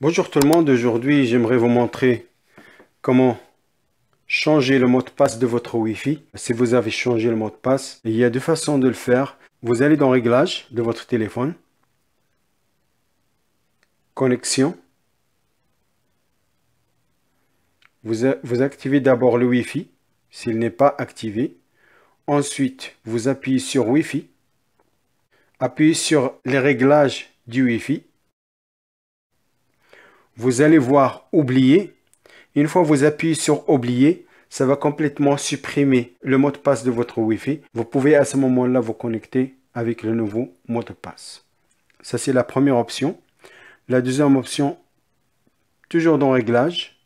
Bonjour tout le monde, aujourd'hui j'aimerais vous montrer comment changer le mot de passe de votre Wi-Fi. Si vous avez changé le mot de passe, il y a deux façons de le faire. Vous allez dans Réglages de votre téléphone, Connexion, vous, vous activez d'abord le Wi-Fi s'il n'est pas activé. Ensuite, vous appuyez sur Wi-Fi, appuyez sur les réglages du Wi-Fi vous allez voir oublier. Une fois vous appuyez sur oublier, ça va complètement supprimer le mot de passe de votre Wi-Fi. Vous pouvez à ce moment-là vous connecter avec le nouveau mot de passe. Ça, c'est la première option. La deuxième option, toujours dans Réglages,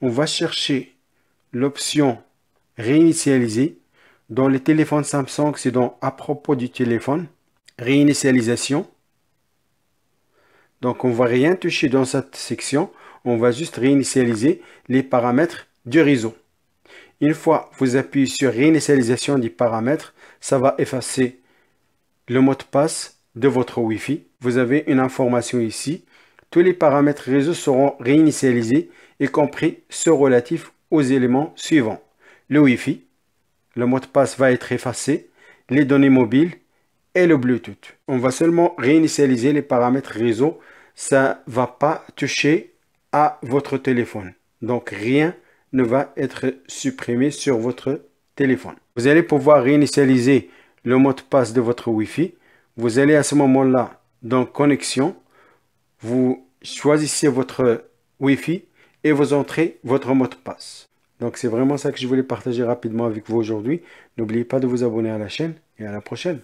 on va chercher l'option Réinitialiser. Dans les téléphones Samsung, c'est dans À propos du téléphone, Réinitialisation. Donc on ne va rien toucher dans cette section, on va juste réinitialiser les paramètres du réseau. Une fois vous appuyez sur réinitialisation des paramètres, ça va effacer le mot de passe de votre Wi-Fi. Vous avez une information ici. Tous les paramètres réseau seront réinitialisés, y compris ceux relatifs aux éléments suivants. Le Wi-Fi, le mot de passe va être effacé, les données mobiles, et le Bluetooth. On va seulement réinitialiser les paramètres réseau. Ça va pas toucher à votre téléphone. Donc rien ne va être supprimé sur votre téléphone. Vous allez pouvoir réinitialiser le mot de passe de votre Wi-Fi. Vous allez à ce moment-là dans connexion. Vous choisissez votre Wi-Fi et vous entrez votre mot de passe. Donc c'est vraiment ça que je voulais partager rapidement avec vous aujourd'hui. N'oubliez pas de vous abonner à la chaîne et à la prochaine.